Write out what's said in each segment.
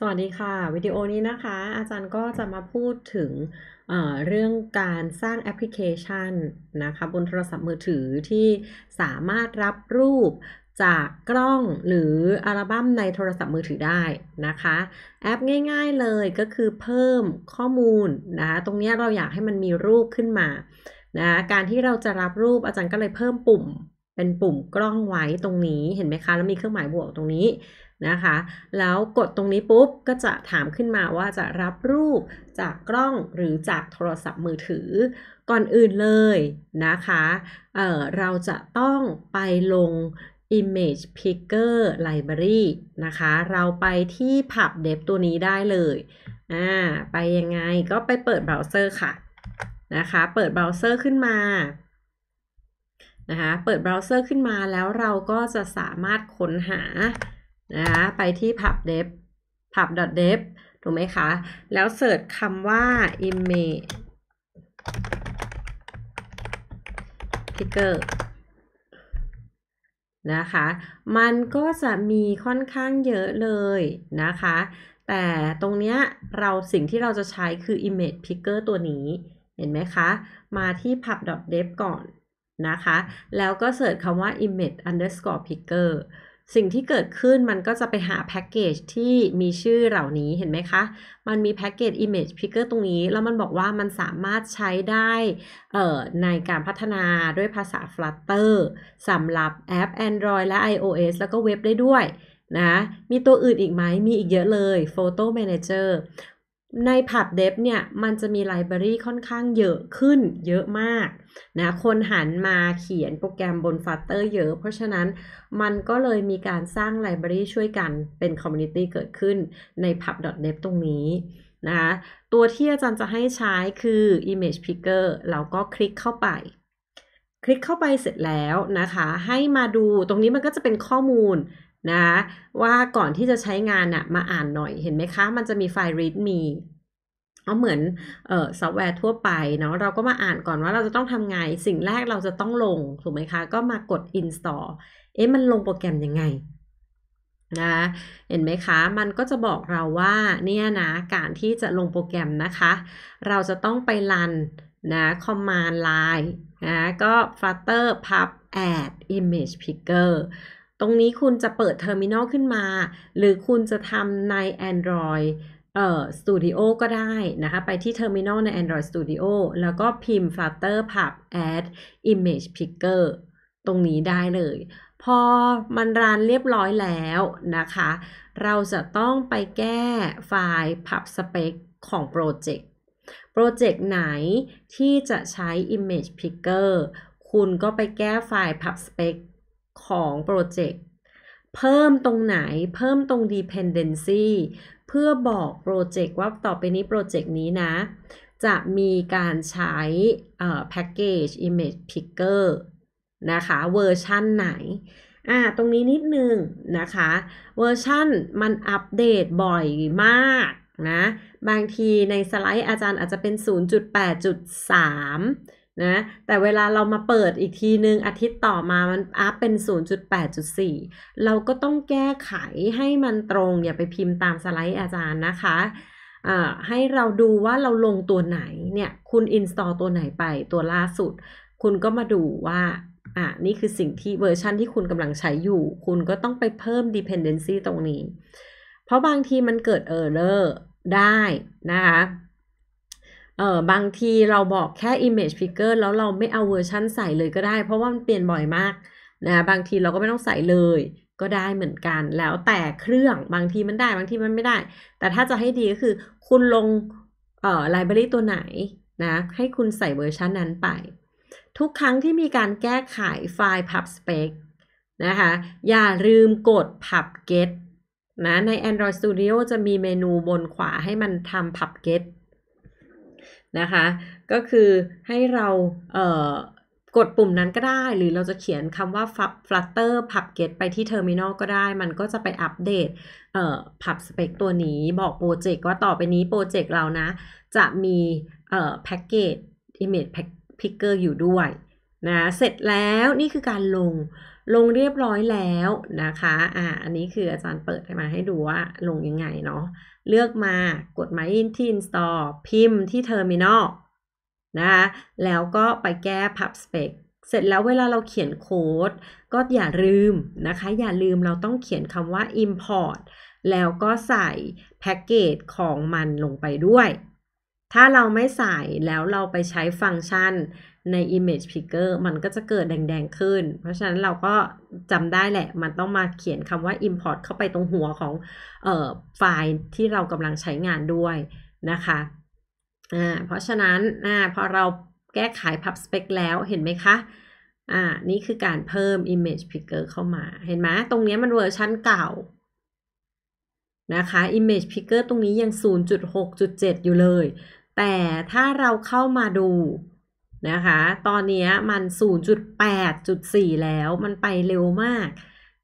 สวัสดีค่ะวิดีโอนี้นะคะอาจารย์ก็จะมาพูดถึงเเรื่องการสร้างแอปพลิเคชันนะคะบนโทรศัพท์มือถือที่สามารถรับรูปจากกล้องหรืออัลบั้มในโทรศัพท์มือถือได้นะคะแอปง่าย ๆเลยก็คือเพิ่มข้อมูลนะคะตรงนี้เราอยากให้มันมีรูปขึ้นมานะการที่เราจะรับรูปอาจารย์ก็เลยเพิ่มปุ่มเป็นปุ่มกล้องไว้ตรงนี้เห็นไหมคะ แล้วมีเครื่องหมายบวกตรงนี้นะคะ แล้วกดตรงนี้ปุ๊บก็จะถามขึ้นมาว่าจะรับรูปจากกล้องหรือจากโทรศัพท์มือถือก่อนอื่นเลยนะคะเเราจะต้องไปลง Image Picker Library นะคะ เราไปที่ Pub Dev ตัวนี้ได้เลย ไปยังไงก็ไปเปิดเบราว์เซอร์ค่ะนะคะ เปิดเบราว์เซอร์ขึ้นมานะคะเปิดเบราว์เซอร์ขึ้นมาแล้วเราก็จะสามารถค้นหานะคะไปที่ pubdev pub.dev ถูกไหมคะแล้วเสิร์ชคำว่า image picker นะคะมันก็จะมีค่อนข้างเยอะเลยนะคะ แต่ตรงเนี้ยเราสิ่งที่เราจะใช้คือ image picker ตัวนี้เห็นไหมคะ มาที่ pub.dev ก่อนนะคะแล้วก็เสิร์ชคำว่า image underscore picker สิ่งที่เกิดขึ้นมันก็จะไปหาแพ็กเกจที่มีชื่อเหล่านี้เห็นไหมคะ มันมีแพ็กเกจ Image Picker ตรงนี้ แล้วมันบอกว่ามันสามารถใช้ได้ในการพัฒนาด้วยภาษา Flutter สำหรับแอป Android และ iOS แล้วก็เว็บได้ด้วยนะมีตัวอื่นอีกไหมมีอีกเยอะเลย Photo Manager ในผับเดฟเนี่ยมันจะมีไลบรารีค่อนข้างเยอะขึ้นเยอะมากนะคนหันมาเขียนโปรแกรมบนฟัตเตอร์เยอะเพราะฉะนั้นมันก็เลยมีการสร้างไลบรารีช่วยกันเป็นคอมมูนิตี้เกิดขึ้นใน pub.dev ตรงนี้นะะตัวที่อาจารย์จะให้ใช้คือ image picker แล้วก็คลิกเข้าไป คลิกเข้าไปเสร็จแล้วนะคะ ให้มาดูตรงนี้มันก็จะเป็นข้อมูลนะ ว่าก่อนที่จะใช้งานนะ่ะมาอ่านหน่อย เห็นไหมคะ มันจะมีไฟล์ readme เหมือนออซอฟต์แวร์ทั่วไปเนาะเราก็มาอ่านก่อนว่าเราจะต้องทำไง สิ่งแรกเราจะต้องลง ถูกไหมคะ ก็มากด install เอ๊ะ มันลงโปรแกรมยังไง นะ เห็นไหมคะ มันก็จะบอกเราว่าเนี่ยนะการที่จะลงโปรแกรมนะคะ เราจะต้องไปรันนะ command line นะ ก็ flutter pub add image picker ตรงนี้คุณจะเปิดเทอร์มินอลขึ้นมา หรือคุณจะทำใน Android เอ่อ Studio ก็ได้นะคะไปที่เทอร์มินอลใน Android Studio แล้วก็พิมพ์ Flutter Pub Add Image Picker ตรงนี้ได้เลย พอมันรันเรียบร้อยแล้วนะคะ เราจะต้องไปแก้ไฟล์ pub spec ของโปรเจกต์โปรเจกต์ไหนที่จะใช้ Image Picker คุณก็ไปแก้ไฟล์ pub spec ของโปรเจกต์เพิ่มตรงไหนเพิ่มตรง dependency เพื่อบอกโปรเจกต์ว่าต่อไปนี้โปรเจกต์นี้นะ จะมีการใช้แพ็กเกจ image picker นะคะเวอร์ชั่นไหน อ่าตรงนี้นิดนึงนะคะ เวอร์ชั่นมันอัปเดตบ่อยมากนะ บางทีในสไลด์อาจารย์อาจจะเป็น 0.8.3นะแต่เวลาเรามาเปิดอีกทีนึง อาทิตย์ต่อมา มันอัพเป็น 0.8.4 เราก็ต้องแก้ไขให้มันตรง อย่าไปพิมพ์ตามสไลด์อาจารย์นะคะ ให้เราดูว่าเราลงตัวไหน เนี่ย คุณ install ตัวไหนไปตัวล่าสุด คุณก็มาดูว่า อ่ะ นี่คือสิ่งที่เวอร์ชันที่คุณกำลังใช้อยู่ คุณก็ต้องไปเพิ่ม dependency ตรงนี้ เพราะบางทีมันเกิด error ได้นะคะเออบางทีเราบอกแค่ image picker แล้วเราไม่เอาเวอร์ชันใส่เลยก็ได้ เพราะว่ามันเปลี่ยนบ่อยมากนะ บางทีเราก็ไม่ต้องใส่เลยก็ได้เหมือนกัน แล้วแต่เครื่องบางทีมันได้บางทีมันไม่ได้ แต่ถ้าจะให้ดีก็คือคุณลงเอ่อไลบรารีตัวไหนนะ ให้คุณใส่เวอร์ชันนั้นไป ทุกครั้งที่มีการแก้ไขไฟล์ pub spec นะคะ อย่าลืมกด pub get นะ ใน Android Studio จะมีเมนูบนขวาให้มันทำ pub get นะคะ ก็คือให้เราเกดปุ่มนั้นก็ได้หรือเราจะเขียนคำว่า flutter pub get ไปที่ terminal ก็ได้ มันก็จะไปอัปเดตเอ่อ pub spec ตัวนี้ บอกโปรเจกต์ว่าต่อไปนี้โปรเจกต์เรานะ จะมีเอ่อแพ็กเกจ image picker อยู่ด้วย นะ เสร็จแล้วนี่คือการลงลงเรียบร้อยแล้วนะคะ อ่า อันนี้คืออาจารย์เปิดให้มาให้ดูว่าลงยังไงเนาะเลือกมา กดหมายที่ install พิมพ์ที่ terminal นะคะแล้วก็ไปแก้ pub spec เสร็จแล้วเวลาเราเขียนโค้ด ก็อย่าลืมนะคะ อย่าลืมเราต้องเขียนคำว่า import แล้วก็ใส่แพ็กเกจของมันลงไปด้วย ถ้าเราไม่ใส่แล้วเราไปใช้ฟังก์ชันใน image picker มันก็จะเกิดแดงๆขึ้น เพราะฉะนั้นเราก็จำได้แหละ มันต้องมาเขียนคำว่า import เข้าไปตรงหัวของออไฟล์ที่เรากำลังใช้งานด้วยนะคะ เพราะฉะนั้นอพอเราแก้ไข pub spec แล้วเห็นไหมคะ อ่า นี่คือการเพิ่ม image picker เข้ามา เห็นไหม ตรงนี้มันเวอร์ชันเก่านะคะ image picker ตรงนี้ยัง 0.6.7 อยู่เลย แต่ถ้าเราเข้ามาดูนะคะ ตอนนี้มัน 0.8.4 แล้ว มันไปเร็วมาก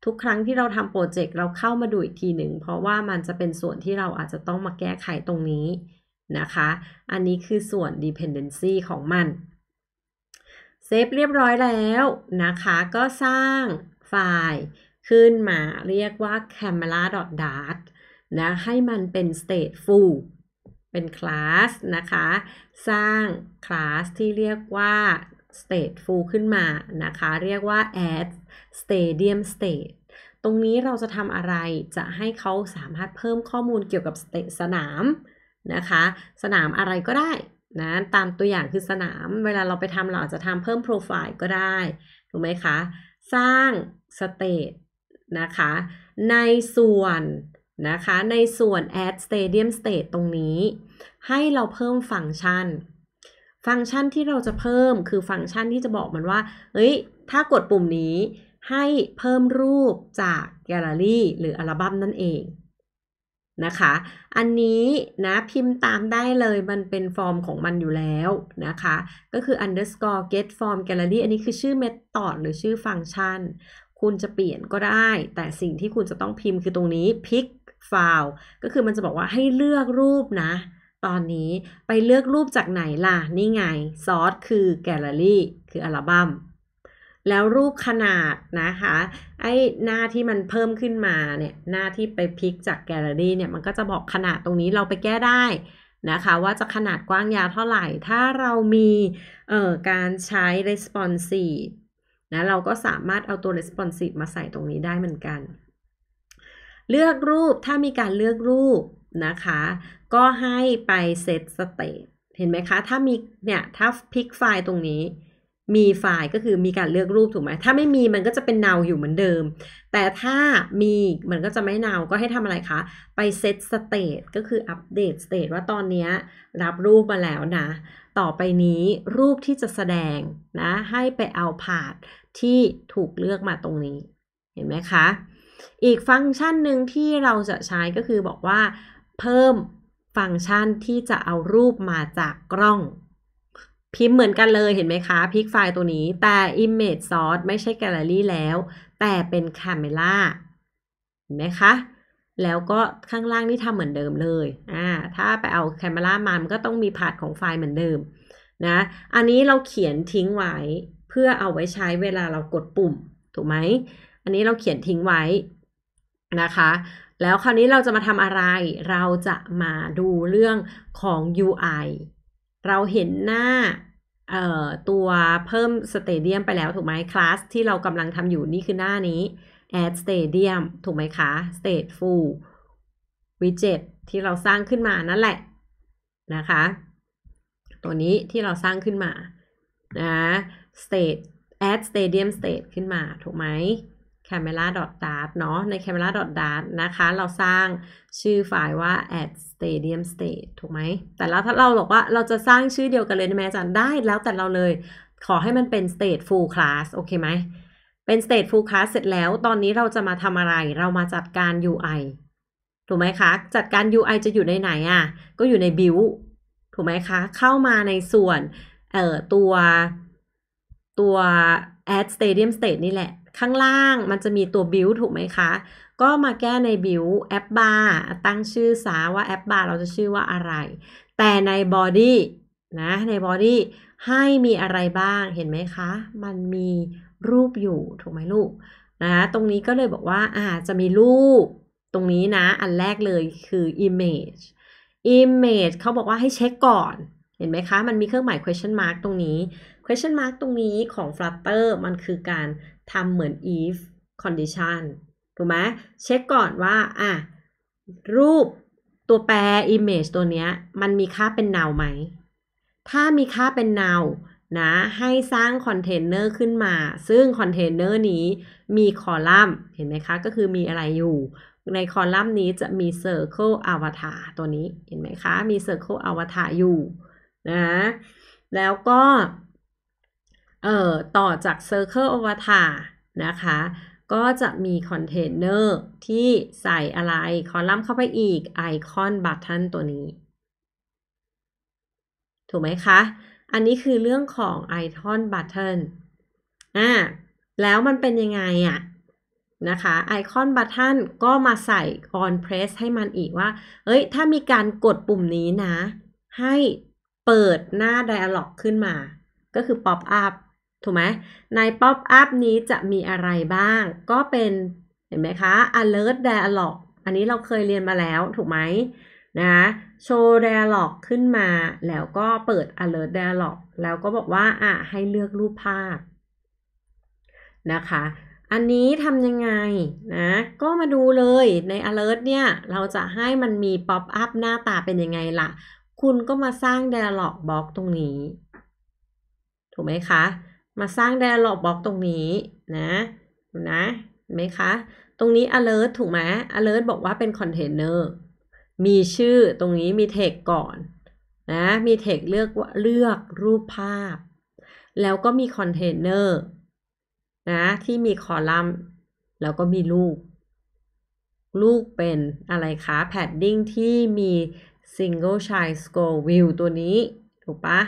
ทุกครั้งที่เราทำโปรเจกต์เราเข้ามาดูอีกทีหนึ่ง เพราะว่ามันจะเป็นส่วนที่เราอาจจะต้องมาแก้ไขตรงนี้นะคะ อันนี้คือส่วน dependency ของมัน เซฟเรียบร้อยแล้วนะคะ ก็สร้างไฟล์ขึ้นมาเรียกว่า camera dart นะให้มันเป็น state full เป็นคลาสนะคะ สร้างคลาสที่เรียกว่า stateful ขึ้นมา นะคะ เรียกว่า add stadium state ตรงนี้เราจะทำอะไร จะให้เขาสามารถเพิ่มข้อมูลเกี่ยวกับสนามนะคะ สนามอะไรก็ได้นะ ตามตัวอย่างคือสนาม เวลาเราไปทำเราจะทำเพิ่มโปรไฟล์ก็ได้ถูกไหมคะ สร้างสเตทนะคะในส่วนนะคะในส่วน add stadium state ตรงนี้ ให้เราเพิ่มฟังก์ชัน ฟังก์ชันที่เราจะเพิ่มคือฟังก์ชันที่จะบอกมันว่าเฮ้ยถ้ากดปุ่มนี้ให้เพิ่มรูปจากแกลเลอรี่หรืออัลบั้มนั่นเองนะคะอันนี้นะพิมพ์ตามได้เลยมันเป็นฟอร์มของมันอยู่แล้วนะคะก็คือ underscore get form gallery อันนี้คือชื่อเมธอดหรือชื่อฟังก์ชัน คุณจะเปลี่ยนก็ได้ แต่สิ่งที่คุณจะต้องพิมพ์คือตรงนี้ pick file ก็คือมันจะบอกว่าให้เลือกรูปนะ ตอนนี้ไปเลือกรูปจากไหนล่ะ นี่ไงซอสคือแกลเลอรี่ คืออัลบัม้ม แล้วรูปขนาดนะคะ ไอ้หน้าที่มันเพิ่มขึ้นมาเนี่ย หน้าที่ไปพิกจากแกลเลอรี่เนี่ย มันก็จะบอกขนาดตรงนี้เราไปแก้ได้ นะคะว่าจะขนาดกว้างยาวเท่าไหร่ ถ้าเรามีเอ่อการใช้ responsive นะ เราก็สามารถเอาตัว responsive มาใส่ตรงนี้ได้เหมือนกันเลือกรูปถ้ามีการเลือกรูปนะคะ ก็ให้ไปเซตสเตตเห็นไหมคะ ถ้ามีเนี่ยถ้าพลิกไฟล์ตรงนี้ มีไฟล์ก็คือมีการเลือกรูปถูกไหมถ้าไม่มีมันก็จะเป็นเนาอยู่เหมือนเดิม แต่ถ้ามีมันก็จะไม่เนาก็ให้ทำอะไรคะไปเซตสเตตก็คืออัปเดตสเตตว่าตอนนี้รับรูปมาแล้วนะ ต่อไปนี้รูปที่จะแสดงนะ ให้ไปเอาพาดที่ถูกเลือกมาตรงนี้ เห็นไหมคะอีกฟังก์ชันหนึ่งที่เราจะใช้ก็คือบอกว่า เพิ่มฟังก์ชันที่จะเอารูปมาจากกล้อง พิมพ์เหมือนกันเลยเห็นไหมคะ พิกไฟล์ตัวนี้แต่ Image Source ไม่ใช่ Gallery แล้ว แต่เป็น Camera เห็นไหมคะ แล้วก็ข้างล่างนี่ทำเหมือนเดิมเลยอ่าถ้าไปเอาแคมรามามันก็ต้องมีพาดของไฟล์เหมือนเดิมนะ อันนี้เราเขียนทิ้งไว้ เพื่อเอาไว้ใช้เวลาเรากดปุ่ม ถูกไหมอันนี้เราเขียนทิ้งไว้นะคะแล้วคราวนี้เราจะมาทำอะไร เราจะมาดูเรื่องของ UI เราเห็นหน้าตัวเพิ่มสเตเดียมไปแล้วถูกไหมคลาสที่เรากำลังทำอยู่นี่คือหน้านี้ add stadium ถูกไหมคะ stateful widget ที่เราสร้างขึ้นมานั่นแหละนะคะ ตัวนี้ที่เราสร้างขึ้นมานะ state add stadium state ขึ้นมาถูกไหม camera dart o t d เนาะ ใน camera dart o t d นะคะ เราสร้างชื่อไฟล์ว่า a d stadium state ถูกไหม แต่แล้วถ้าเราบอกว่าเราจะสร้างชื่อเดียวกันเลยไหมอาจารย์ได้แล้วแต่เราเลย ขอให้มันเป็น state full class โอเคไหม เป็น state full class เสร็จแล้ว ตอนนี้เราจะมาทำอะไร เรามาจัดการ UI ถูกไหมคะ จัดการ UI จะอยู่ในไหนอะ่ะ ก็อยู่ใน build ถูกไหมคะ เข้ามาในส่วนเอ่อตัวตัว add stadium state นี่แหละข้างล่างมันจะมีตัวบิวถูกไหมคะ ก็มาแก้ในบิวแอปบาร์ตั้งชื่อสาว่าแอปบาร์เราจะชื่อว่าอะไร แต่ในบอดี้นะในบอดี้ให้มีอะไรบ้างเห็นไหมคะ มันมีรูปอยู่ถูกไหมลูกนะ ตรงนี้ก็เลยบอกว่าอาจจะมีรูปตรงนี้นะ อันแรกเลยคือ image image เขาบอกว่าให้เช็คก่อนเห็นไหมคะ มันมีเครื่องหมาย question mark ตรงนี้ question mark ตรงนี้ของ Flutter มันคือการทำเหมือน if condition ถูกไหม เช็คก่อนว่า อ่ะรูปตัวแปร image ตัวเนี้ย มันมีค่าเป็น n o u ไหม ถ้ามีค่าเป็น n o u นะ ให้สร้างคอนเทนเนอร์ขึ้นมา ซึ่งคอนเทนเนอร์นี้มีคอลัมน์เห็นไหมคะ ก็คือมีอะไรอยู่ ในคอลัมน์นี้จะมี Circle Avatar ตัวนี้ เห็นไหมคะ มี Circle Avatar อยู่นะ แล้วก็เอ่อต่อจาก Circle Avatar นะคะ ก็จะมีคอนเทนเนอร์ที่ใส่อะไรคอลัมน์เข้าไปอีกไอคอนบัตทันตัวนี้ ถูกไหมคะ อันนี้คือเรื่องของไอคอนบัตเทิลอ่าแล้วมันเป็นยังไงอะ่ะนะคะไอคอนบัตทันก็มาใส่ออนเพรสให้มันอีกว่า เอ้ยถ้ามีการกดปุ่มนี้นะ ให้เปิดหน้าไดอะล็อกขึ้นมา ก็คือป๊อปอัพถูกไหมใน Pop Up นี้จะมีอะไรบ้าง ก็เป็น เห็นไหมคะ Alert Dialog อันนี้เราเคยเรียนมาแล้ว ถูกไหม นะ show Dialog ขึ้นมา แล้วก็เปิด Alert Dialog แล้วก็บอกว่า อ่ะ ให้เลือกรูปภาพ นะคะ อันนี้ทำยังไง นะ ก็มาดูเลย ใน Alert เนี่ย เราจะให้มันมี Pop Up หน้าตาเป็นยังไงละ่ะ คุณก็มาสร้าง Dialog Box ตรงนี้ ถูกไหมคะมาสร้าง dialog box ตรงนี้นะดูนะเห็นไหมคะ ตรงนี้ alert ถูกไหม alert บอกว่าเป็น container มีชื่อตรงนี้มี text ก่อน นะ มี text เลือกว่าเลือกรูปภาพ แล้วก็มี container นะ ที่มีคอลัมน์แล้วก็มีลูก ลูกเป็นอะไรคะ padding ที่มี single child s c r o l l view ตัวนี้ ถูกปะ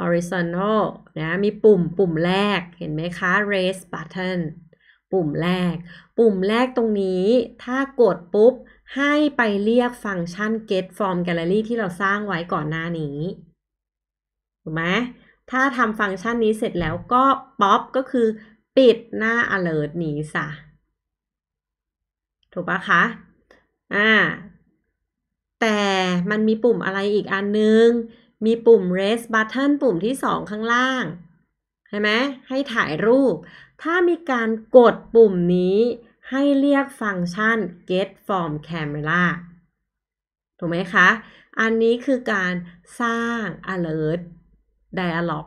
horizontal นะมีปุ่มปุ่มแรก เห็นไหมคะ raise button ปุ่มแรก ปุ่มแรกตรงนี้ ถ้ากดปุ๊บ ให้ไปเรียกฟังก์ชัน get from gallery ที่เราสร้างไว้ก่อนหน้านี้ ถูกไหมถ้าทำฟังก์ชันนี้เสร็จแล้ว ก็ป๊อปก็คือ ปิดหน้า alert นี้ซะ ถูกปะคะ อ่า แต่มันมีปุ่มอะไรอีกอันนึงมีปุ่ม raise button ปุ่มที่ 2 ข้างล่าง ใช่ไหมให้ถ่ายรูป ถ้ามีการกดปุ่มนี้ให้เรียกฟังก์ชัน get from camera ถูกไหมคะ อันนี้คือการสร้าง alert dialog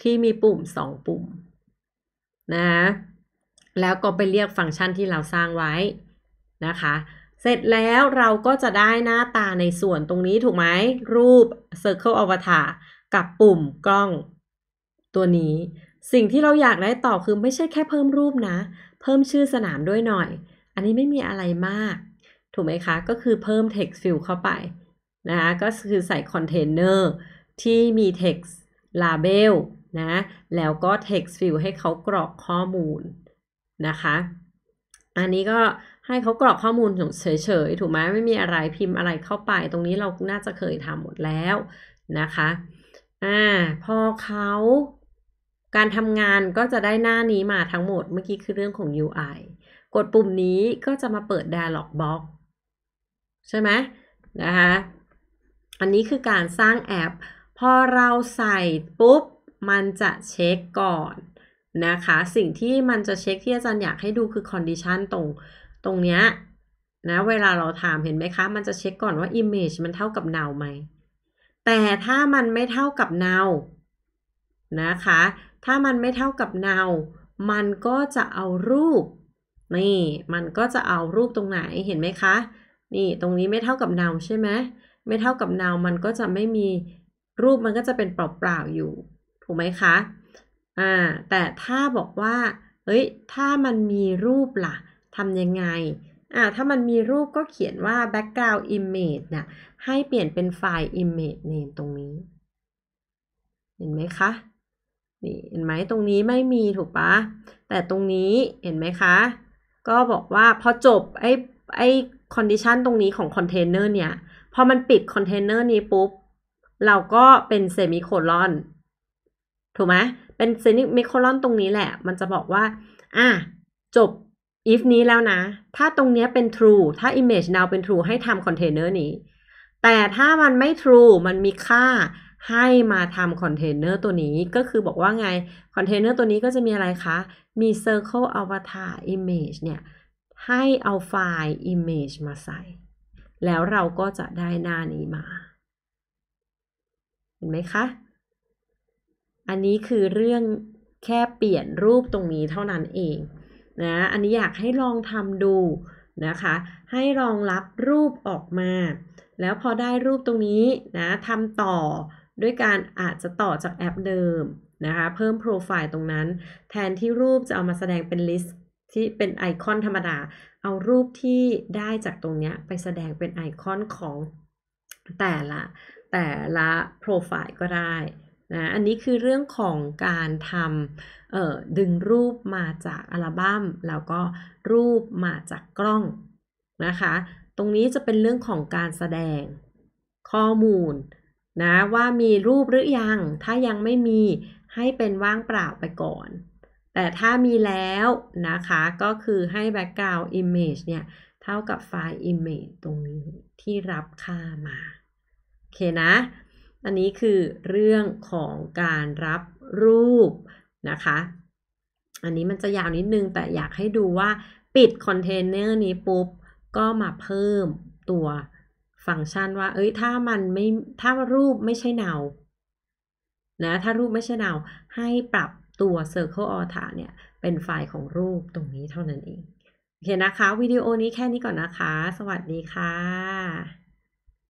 ที่มีปุ่ม 2 ปุ่ม นะ แล้วก็ไปเรียกฟังก์ชันที่เราสร้างไว้นะคะเสร็จแล้วเราก็จะได้หน้าตาในส่วนตรงนี้ถูกไหมรูป Circle Avatar กับปุ่มกล้อง ตัวนี้สิ่งที่เราอยากได้ต่อคือไม่ใช่แค่เพิ่มรูปนะ เพิ่มชื่อสนามด้วยหน่อย อันนี้ไม่มีอะไรมาก ถูกไหมคะ ก็คือเพิ่ม text field เข้าไปนะคะก็คือใส่คอนเทนเนอร์ที่มี text label นะแล้วก็ text field ให้เขากรอกข้อมูลนะคะ อันนี้ก็ให้เขากรอกข้อมูลเฉยๆ ถูกไหมไม่มีอะไรพิมพ์อะไรเข้าไป ตรงนี้เราน่าจะเคยทำหมดแล้วนะคะ อ่าพอเขาการทำงานก็จะได้หน้านี้มาทั้งหมด เมื่อกี้คือเรื่องของ UI กดปุ่มนี้ก็จะมาเปิด Dialog Box ใช่ไหมนะคะ อันนี้คือการสร้างแอป พอเราใส่ปุ๊บ มันจะเช็คก่อนนะคะ สิ่งที่มันจะเช็คที่อาจารย์อยากให้ดูคือ Condition ตรงตรงเนี้ยนะ เวลาเราถามเห็นไหมคะ มันจะเช็คก่อนว่า image มันเท่ากับ now ไหมแต่ถ้ามันไม่เท่ากับ now นะคะ ถ้ามันไม่เท่ากับ now มันก็จะเอารูปนี่มันก็จะเอารูปตรงไหนเห็นไหมคะ นี่ตรงนี้ไม่เท่ากับ now ใช่ไหมไม่เท่ากับ now มันก็จะไม่มีรูปมันก็จะเป็นเปล่าๆอยู่ ถูกไหมคะอ่าแต่ถ้าบอกว่าเฮ้ยถ้ามันมีรูปล่ะทำยังไง อ่าถ้ามันมีรูปก็เขียนว่า background image นะ่ให้เปลี่ยนเป็นไฟล์ image name ตรงนี้ เห็นไหมคะนี่เห็นไหมตรงนี้ไม่มีถูกปะแต่ตรงนี้เห็นไหมคะ ก็บอกว่าพอจบ ไอ้ไอ้คอนดิชันตรงนี้ของคอนเทนเนอร์เนี่ย พอมันปิดคอนเทนเนอร์นี้ปุ๊บ เราก็เป็นเซมิโคลอนถูกไหม เป็นเซมิโคลอนตรงนี้แหละ มันจะบอกว่า อ่ะจบ if นี้แล้วนะ ถ้าตรงนี้เป็น true ถ้า image now เป็น true ให้ทำ container นี้ แต่ถ้ามันไม่ true มันมีค่าให้มาทำคอนเทนเนอร์ตัวนี้ ก็คือบอกว่าไงคอนเทนเนอร์ตัวนี้ก็จะมีอะไรคะ มี Circle Avatar Image เนี่ย ให้เอาไฟล์ Image มาใส่ แล้วเราก็จะได้หน้านี้มา เห็นไหมคะ อันนี้คือเรื่องแค่เปลี่ยนรูปตรงนี้เท่านั้นเองนะ อันนี้อยากให้ลองทำดูนะคะ ให้ลองรับรูปออกมา แล้วพอได้รูปตรงนี้นะทำต่อด้วยการอาจจะต่อจากแอปเดิมนะคะ เพิ่มโปรไฟล์ตรงนั้น แทนที่รูปจะเอามาแสดงเป็นลิสต์ที่เป็นไอคอนธรรมดา เอารูปที่ได้จากตรงนี้ไปแสดงเป็นไอคอนของแต่ละ แต่ละโปรไฟล์ก็ได้นะ อันนี้คือเรื่องของการทำดึงรูปมาจากอัลบัม้มแล้วก็รูปมาจากกล้องนะคะ ตรงนี้จะเป็นเรื่องของการแสดงข้อมูลนะว่ามีรูปหรือยัง ถ้ายังไม่มีให้เป็นว่างเปล่าไปก่อน แต่ถ้ามีแล้วนะคะก็คือให้ background image เนี่ยเท่ากับไฟล์ image ตรงนี้ที่รับค่ามาโอเคนะอันนี้คือเรื่องของการรับรูปนะคะ อันนี้มันจะยาวนิดนึง แต่อยากให้ดูว่าปิดคอนเทนเนอร์นี้ปุ๊บ ก็มาเพิ่มตัวฟังก์ชันว่า เอ้ย ถ้ามันไม่ถ้ารูปไม่ใช่เนา นะ ถ้ารูปไม่ใช่เนา ให้ปรับตัว Circle Altar เนี่ย เป็นไฟล์ของรูปตรงนี้เท่านั้นเองโอเคนะคะ วิดีโอนี้แค่นี้ก่อนนะคะ สวัสดีค่ะ